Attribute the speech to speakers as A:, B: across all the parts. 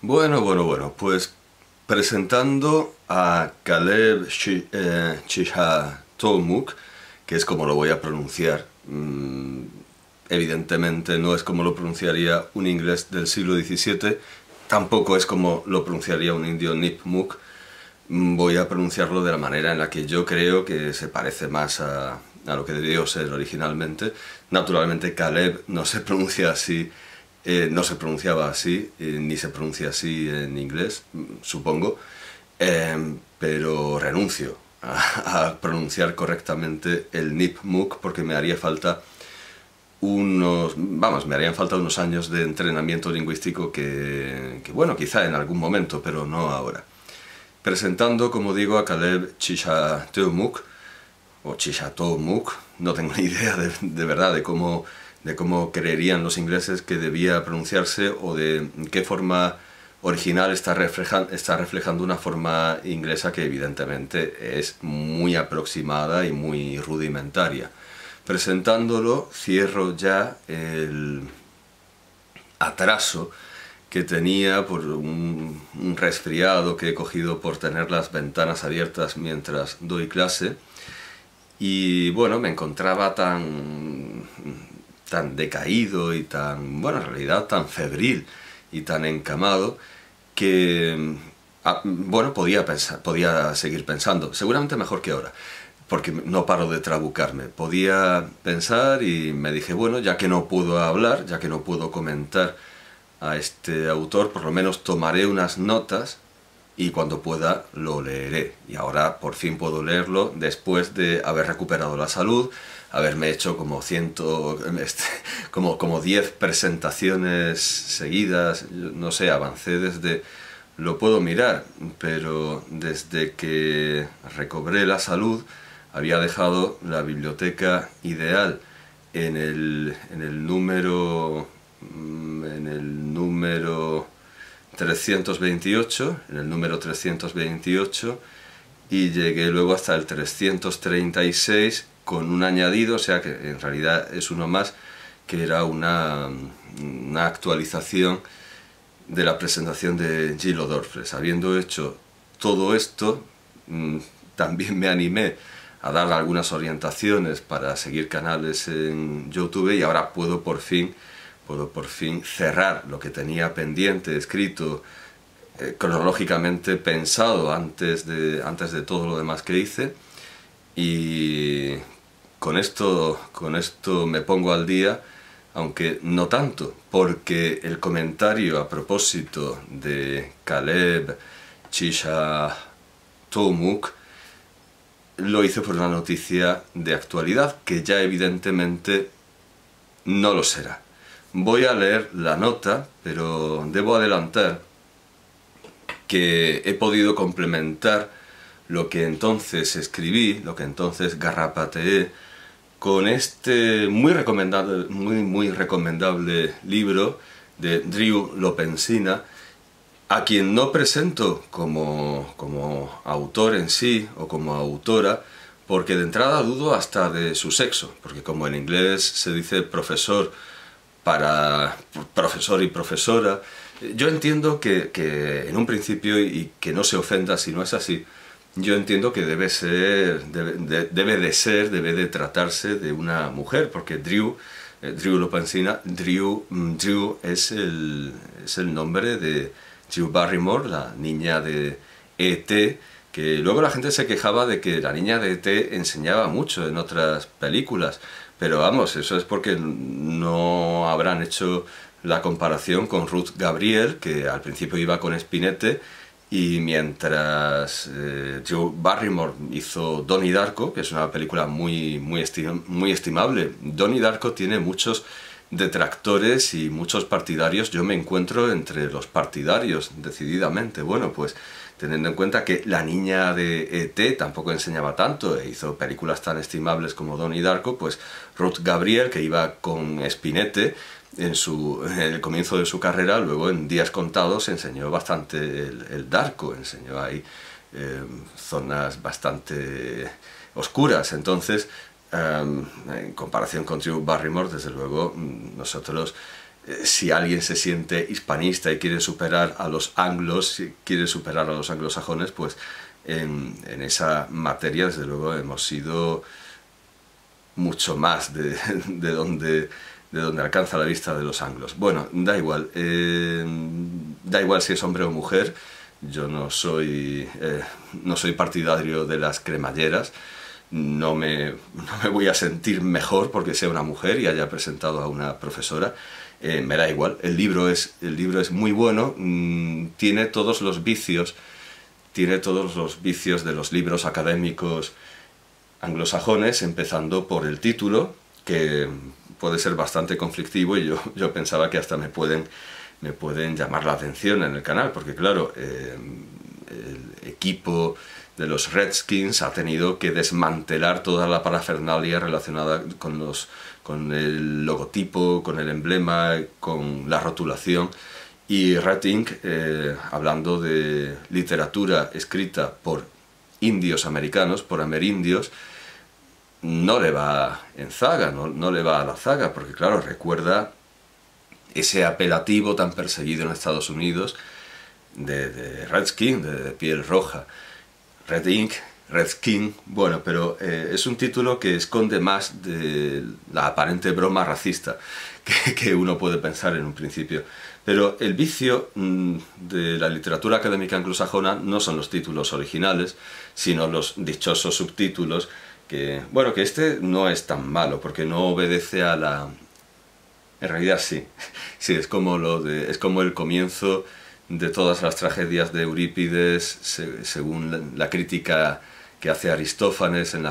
A: Bueno, bueno, bueno, pues presentando a Caleb Chihatolmuk, eh, que es como lo voy a pronunciar. Mm, evidentemente no es como lo pronunciaría un inglés del siglo XVII, tampoco es como lo pronunciaría un indio Nipmuk. Mm, voy a pronunciarlo de la manera en la que yo creo que se parece más a, a lo que debió ser originalmente. Naturalmente Caleb no se pronuncia así eh, no se pronunciaba así, eh, ni se pronuncia así en inglés, mm, supongo, em, pero renuncio a, pronunciar correctamente el NIPMUC porque me haría falta unos, vamos, me harían falta unos años de entrenamiento lingüístico que, bueno, quizá en algún momento, pero no ahora. Presentando, como digo, a Caleb Chishatomuk, o Chishatomuk, no tengo ni idea de verdad de cómo de cómo creerían los ingleses que debía pronunciarse o de qué forma original está, está reflejando una forma inglesa que evidentemente es muy aproximada y muy rudimentaria. Presentándolo cierro ya el atraso que tenía por un resfriado que he cogido por tener las ventanas abiertas mientras doy clase y bueno, me encontraba tan tan decaído y tan, bueno, en realidad tan febril y tan encamado que, ah, bueno, podía, pensar, podía seguir pensando, seguramente mejor que ahora, porque no paro de trabucarme. Podía pensar y me dije, bueno, ya que no puedo hablar, ya que no puedo comentar a este autor, por lo menos tomaré unas notas y cuando pueda lo leeré. Y ahora por fin puedo leerlo después de haber recuperado la salud, haberme hecho como ciento, este, como, como 10 presentaciones seguidas, no sé, avancé desde... Lo puedo mirar, pero desde que recobré la salud había dejado la biblioteca ideal en el, en el número... Mm, en el número 328, en el número 328, y llegué luego hasta el 336 con un añadido, o sea que en realidad es uno más, que era una, actualización de la presentación de Gilo Dorfres. Habiendo hecho todo esto, mm, también me animé a dar algunas orientaciones para seguir canales en YouTube y ahora puedo por fin puedo por fin cerrar lo que tenía pendiente, escrito, eh, cronológicamente pensado antes de, antes de todo lo demás que hice. Y con esto, con esto me pongo al día, aunque no tanto, porque el comentario a propósito de Caleb Chisha Tomuk lo hice por una noticia de actualidad que ya evidentemente no lo será. Voy a leer la nota, pero debo adelantar que he podido complementar lo que entonces escribí, lo que entonces garrapateé, con este muy recomendable, muy, muy recomendable libro de Drew Lopensina, a quien no presento como, como autor en sí o como autora, porque de entrada dudo hasta de su sexo, porque como en inglés se dice profesor para profesor y profesora. Yo entiendo que, en un principio, y que no se ofenda si no es así, yo entiendo que debe, ser, debe, de, ser, debe de tratarse de una mujer, porque Drew eh, Drew Lopancina. Mm, Drew, es, es el nombre de Drew Barrymore, la niña de E.T., luego la gente se quejaba de que la niña de e T enseñaba mucho en otras películas, pero vamos, eso es porque no habrán hecho la comparación con Ruth Gabriel, que al principio iba con Spinette, y mientras Joe eh, Barrymore hizo Donnie Darko, que es una película muy, muy, muy estimable, Donnie Darko tiene muchos detractores y muchos partidarios, yo me encuentro entre los partidarios, decididamente. Bueno, pues teniendo en cuenta que la niña de E.T. tampoco enseñaba tanto e hizo películas tan estimables como Don y Darko, pues Ruth Gabriel, que iba con Spinette en, su, el comienzo de su carrera, luego en días contados enseñó bastante el, Darko, enseñó ahí em, zonas bastante oscuras, entonces... Em, en comparación con Drew Barrymore, desde luego, mm, nosotros eh, si alguien se siente hispanista y quiere superar a los anglos, quiere superar a los anglosajones, pues en, esa materia, desde luego, hemos sido mucho más de, de, donde, de donde alcanza la vista de los anglos. Bueno, da igual, eh, da igual si es hombre o mujer, yo no soy, eh, no soy partidario de las cremalleras, no me, no me voy a sentir mejor porque sea una mujer y haya presentado a una profesora, eh, me da igual. El libro es, el libro es muy bueno, mm, tiene todos los vicios, tiene todos los vicios de los libros académicos anglosajones, empezando por el título, que puede ser bastante conflictivo y yo, yo pensaba que hasta me pueden, me pueden llamar la atención en el canal, porque claro, eh, el equipo de los Redskins ha tenido que desmantelar toda la parafernalia relacionada con, los, con el logotipo, con el emblema, con la rotulación. Y Red eh, hablando de literatura escrita por indios americanos, por amerindios, no le va en zaga, no, le va a la zaga, porque claro, recuerda ese apelativo tan perseguido en Estados Unidos de, Redskin, de piel roja. Red Ink, Red King, bueno, pero eh, es un título que esconde más de la aparente broma racista que, uno puede pensar en un principio. Pero el vicio mm, de la literatura académica anglosajona no son los títulos originales, sino los dichosos subtítulos, que, bueno, que este no es tan malo, porque no obedece a la... En realidad sí, sí, es como, lo es como el comienzo de todas las tragedias de Eurípides, según la, crítica que hace Aristófanes en,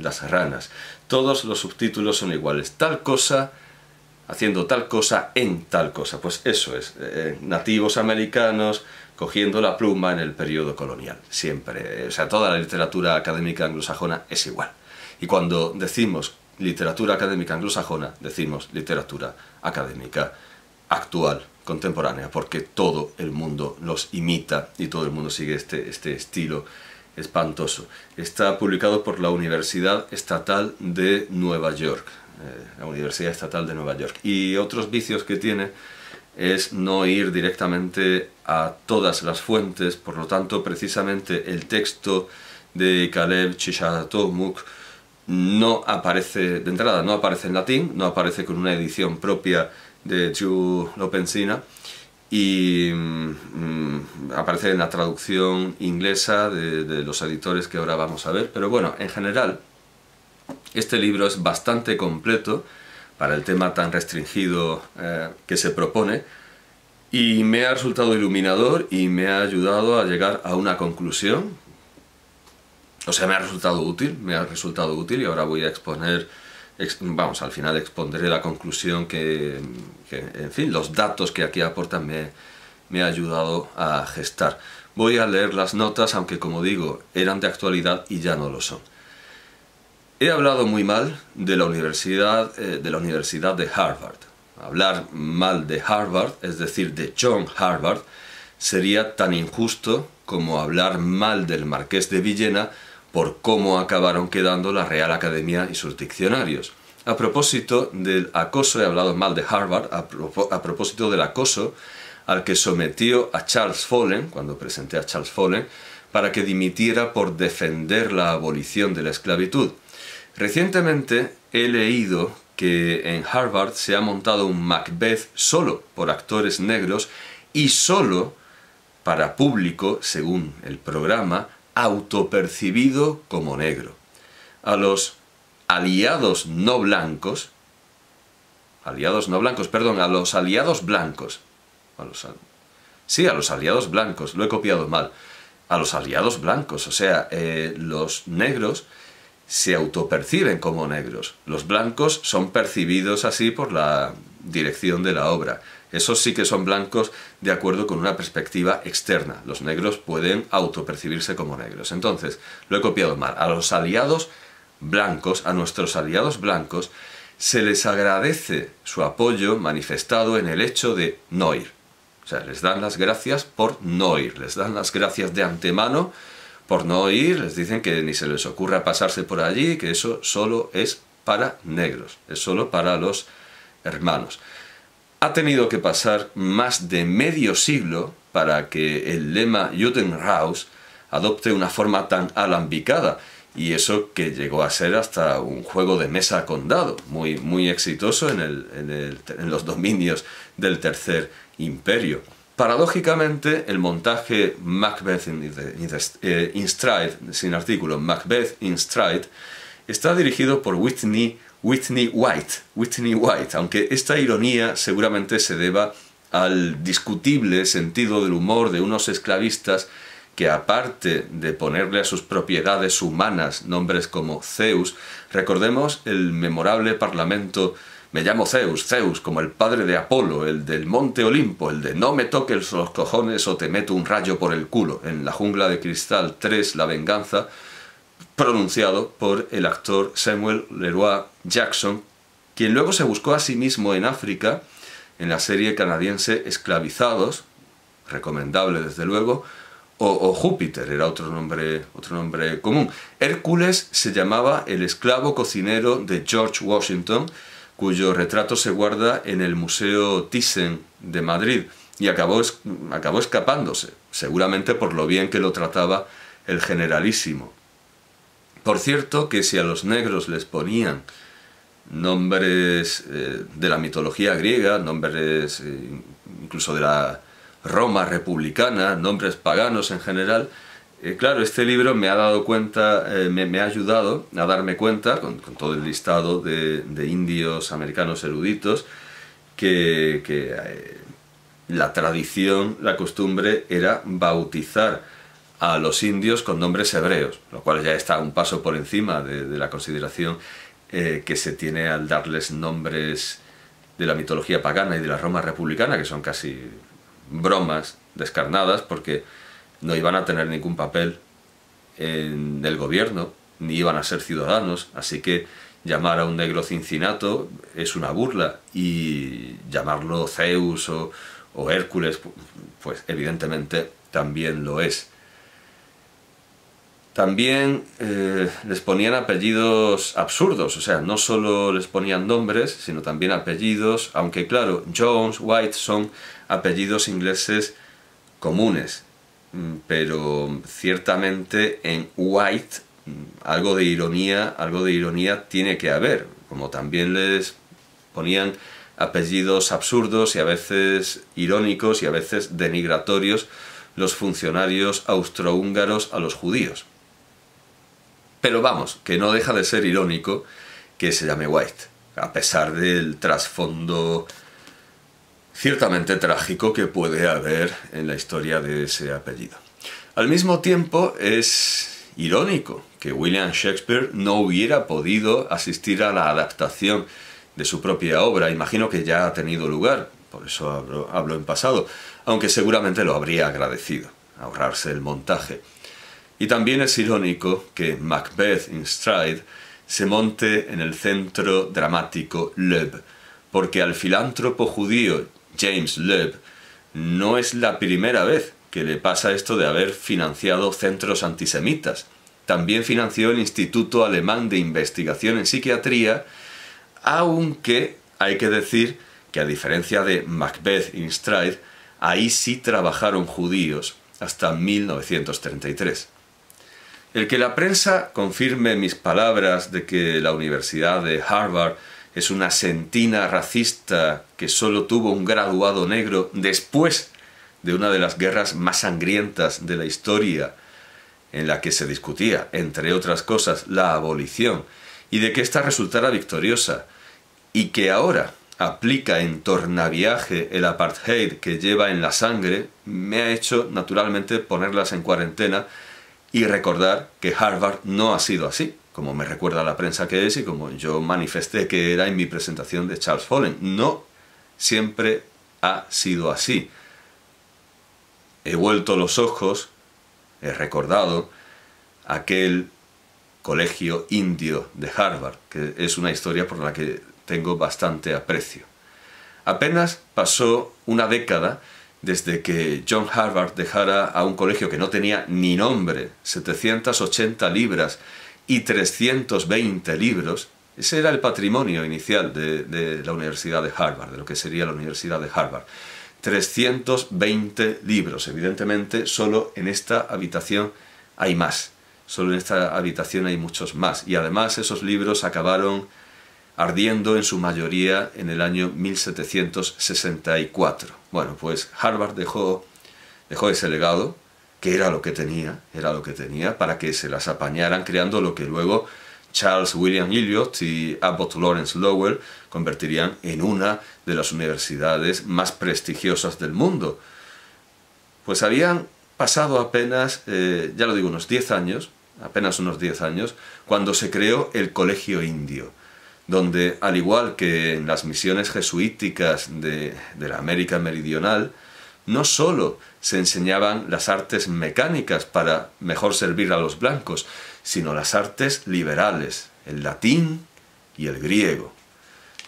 A: Las ranas. Todos los subtítulos son iguales. Tal cosa, haciendo tal cosa en tal cosa. Pues eso es. Eh, nativos americanos cogiendo la pluma en el periodo colonial. Siempre. Eh, o sea, toda la literatura académica anglosajona es igual. Y cuando decimos literatura académica anglosajona, decimos literatura académica actual contemporánea, porque todo el mundo los imita y todo el mundo sigue este, este estilo espantoso. Está publicado por la Universidad Estatal de Nueva York, eh, la Universidad Estatal de Nueva York. Y otros vicios que tiene es no ir directamente a todas las fuentes, por lo tanto, precisamente el texto de Caleb Chishatomuk no aparece de entrada, no aparece en latín, no aparece con una edición propia de Chu Lopencina y mm, mm, aparece en la traducción inglesa de, los editores que ahora vamos a ver. Pero bueno, en general, este libro es bastante completo para el tema tan restringido eh, que se propone y me ha resultado iluminador y me ha ayudado a llegar a una conclusión. O sea, me ha resultado útil, me ha resultado útil y ahora voy a exponer vamos, al final expondré la conclusión que, en fin, los datos que aquí aportan me, me ha ayudado a gestar. Voy a leer las notas, aunque como digo, eran de actualidad y ya no lo son. He hablado muy mal de la Universidad, eh, de, la universidad de Harvard. Hablar mal de Harvard, es decir, de John Harvard, sería tan injusto como hablar mal del Marqués de Villena por cómo acabaron quedando la Real Academia y sus diccionarios. A propósito del acoso, he hablado mal de Harvard, a, propósito del acoso al que sometió a Charles Follen, cuando presenté a Charles Follen, para que dimitiera por defender la abolición de la esclavitud. Recientemente he leído que en Harvard se ha montado un Macbeth solo por actores negros y solo para público, según el programa, autopercibido como negro. A los aliados no blancos, aliados no blancos, perdón, a los aliados blancos, sí, a los aliados blancos, lo he copiado mal, a los aliados blancos, o sea, eh, los negros se autoperciben como negros, los blancos son percibidos así por la dirección de la obra, esos sí que son blancos de acuerdo con una perspectiva externa. Los negros pueden autopercibirse como negros. Entonces, lo he copiado mal. A los aliados blancos, a nuestros aliados blancos, se les agradece su apoyo manifestado en el hecho de no ir. O sea, les dan las gracias por no ir, les dan las gracias de antemano por no ir, les dicen que ni se les ocurra pasarse por allí, que eso solo es para negros, es solo para los hermanos. Ha tenido que pasar más de medio siglo para que el lema Judenhaus adopte una forma tan alambicada, y eso que llegó a ser hasta un juego de mesa condado muy, muy exitoso en, los dominios del Tercer Imperio. Paradójicamente, el montaje Macbeth in, eh, in Stride, sin artículo, Macbeth in Stride, está dirigido por Whitney Whitney White, Whitney White, aunque esta ironía seguramente se deba al discutible sentido del humor de unos esclavistas que aparte de ponerle a sus propiedades humanas nombres como Zeus, recordemos el memorable parlamento me llamo Zeus, Zeus, como el padre de Apolo, el del monte Olimpo, el de no me toques los cojones o te meto un rayo por el culo, en la jungla de cristal 3, la venganza, pronunciado por el actor Samuel Leroy Jackson, quien luego se buscó a sí mismo en África en la serie canadiense Esclavizados, recomendable desde luego, o, Júpiter era otro nombre, otro nombre común. Hércules se llamaba el esclavo cocinero de George Washington, cuyo retrato se guarda en el Museo Thyssen de Madrid y acabó, acabó escapándose, seguramente por lo bien que lo trataba el generalísimo. Por cierto, que si a los negros les ponían nombres eh, de la mitología griega, nombres eh, incluso de la Roma republicana, nombres paganos en general, eh, claro, este libro me ha dado cuenta, me, ha ayudado a darme cuenta, con, todo el listado de, indios americanos eruditos, que la tradición, la costumbre era bautizar a los indios con nombres hebreos, lo cual ya está un paso por encima de, la consideración eh, que se tiene al darles nombres de la mitología pagana y de la Roma republicana, que son casi bromas descarnadas, porque no iban a tener ningún papel en el gobierno, ni iban a ser ciudadanos, así que llamar a un negro Cincinato es una burla y llamarlo Zeus o Hércules, pues evidentemente también lo es. También eh, les ponían apellidos absurdos, o sea, no solo les ponían nombres, sino también apellidos, aunque claro, Jones, White son apellidos ingleses comunes, mm, pero ciertamente en White mm, algo de ironía, algo de ironía tiene que haber, como también les ponían apellidos absurdos y a veces irónicos y a veces denigratorios los funcionarios austrohúngaros a los judíos. Pero vamos, que no deja de ser irónico que se llame White, a pesar del trasfondo ciertamente trágico que puede haber en la historia de ese apellido. Al mismo tiempo es irónico que William Shakespeare no hubiera podido asistir a la adaptación de su propia obra, imagino que ya ha tenido lugar, por eso hablo, en pasado, aunque seguramente lo habría agradecido, ahorrarse el montaje. Y también es irónico que Macbeth in Stride se monte en el centro dramático Loeb, porque al filántropo judío James Loeb no es la primera vez que le pasa esto de haber financiado centros antisemitas. También financió el Instituto Alemán de Investigación en Psiquiatría, aunque hay que decir que a diferencia de Macbeth in Stride, ahí sí trabajaron judíos hasta 1933. El que la prensa confirme mis palabras de que la Universidad de Harvard es una sentina racista que solo tuvo un graduado negro después de una de las guerras más sangrientas de la historia, en la que se discutía, entre otras cosas, la abolición, y de que ésta resultara victoriosa, y que ahora aplica en tornaviaje el apartheid que lleva en la sangre, me ha hecho naturalmente ponerlas en cuarentena y recordar que Harvard no ha sido así, como me recuerda la prensa que es y como yo manifesté que era en mi presentación de Charles Follen. No siempre ha sido así. He vuelto los ojos, he recordado aquel colegio indio de Harvard, que es una historia por la que tengo bastante aprecio. Apenas pasó una década desde que John Harvard dejara a un colegio que no tenía ni nombre 780 libras y 320 libros, ese era el patrimonio inicial de, la Universidad de Harvard, de lo que sería la Universidad de Harvard. 320 libros, evidentemente solo en esta habitación hay más, solo en esta habitación hay muchos más. Y además esos libros acabaron ardiendo en su mayoría en el año 1764. Bueno, pues Harvard dejó, dejó ese legado, que era lo que tenía, era lo que tenía, para que se las apañaran creando lo que luego Charles William Eliot y Abbott Lawrence Lowell convertirían en una de las universidades más prestigiosas del mundo. Pues habían pasado apenas, eh, ya lo digo, unos 10 años, apenas unos 10 años, cuando se creó el Colegio Indio donde al igual que en las misiones jesuíticas de, la América Meridional, no sólo se enseñaban las artes mecánicas para mejor servir a los blancos, sino las artes liberales, el latín y el griego.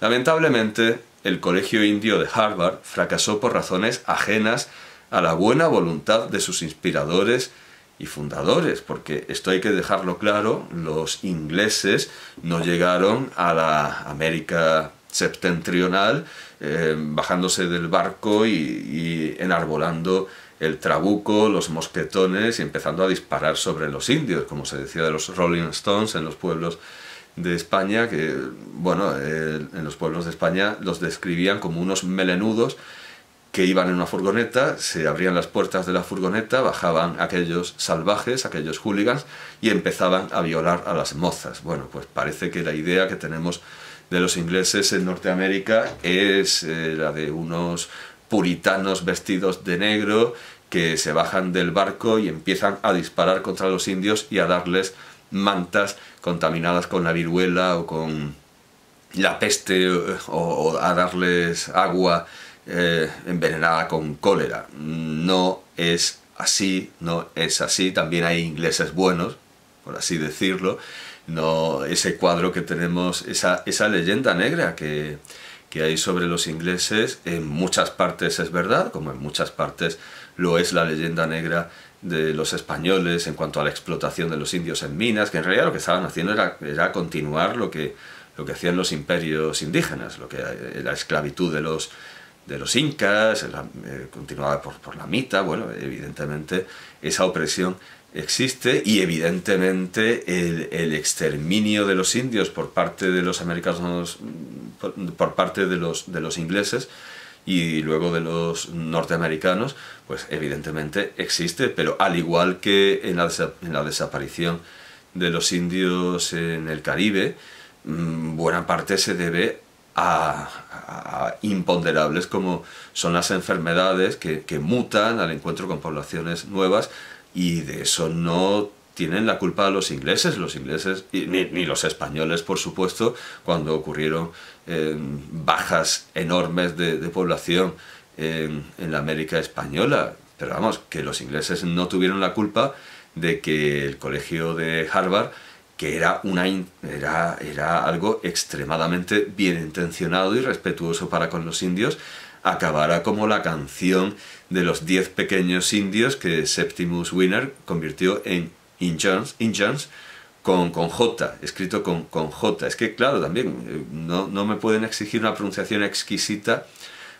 A: Lamentablemente, el Colegio Indio de Harvard fracasó por razones ajenas a la buena voluntad de sus inspiradores y fundadores, porque esto hay que dejarlo claro, los ingleses no llegaron a la América septentrional eh, bajándose del barco y, enarbolando el trabuco, los mosquetones y empezando a disparar sobre los indios, como se decía de los Rolling Stones en los pueblos de España, que bueno, eh, en los pueblos de España los describían como unos melenudos que iban en una furgoneta, se abrían las puertas de la furgoneta, bajaban aquellos salvajes, aquellos hooligans, y empezaban a violar a las mozas. Bueno, pues parece que la idea que tenemos de los ingleses en Norteamérica es eh, la de unos puritanos vestidos de negro que se bajan del barco y empiezan a disparar contra los indios y a darles mantas contaminadas con la viruela o con la peste eh, o a darles agua eh, envenenada con cólera. No es así, no es así. También hay ingleses buenos, por así decirlo. No, ese cuadro que tenemos, esa, leyenda negra que, que hay sobre los ingleses, en muchas partes es verdad, como en muchas partes lo es la leyenda negra de los españoles en cuanto a la explotación de los indios en minas, que en realidad lo que estaban haciendo era, era continuar lo que, lo que hacían los imperios indígenas, lo que la esclavitud de los de los incas, eh, continuada por, la mita, bueno, evidentemente esa opresión existe y evidentemente el, exterminio de los indios por parte de los americanos, mm, por, parte de los, de los ingleses, y luego de los norteamericanos, pues evidentemente existe, pero al igual que en la, en la desaparición de los indios en el Caribe, mm, buena parte se debe a, imponderables como son las enfermedades que, mutan al encuentro con poblaciones nuevas y de eso no tienen la culpa los ingleses, los ingleses, ni, los españoles, por supuesto, cuando ocurrieron eh, bajas enormes de, población en, en, la América española. Pero vamos, que los ingleses no tuvieron la culpa de que el colegio de Harvard que era, una, era, era algo extremadamente bien intencionado y respetuoso para con los indios, acabará como la canción de los diez pequeños indios que Septimus Winner convirtió en Injuns, Injuns con, con J, escrito con, con J. Es que, claro, también eh, no, me pueden exigir una pronunciación exquisita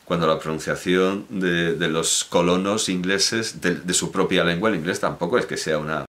A: cuando la pronunciación de, los colonos ingleses, de, su propia lengua, el inglés, tampoco es que sea una,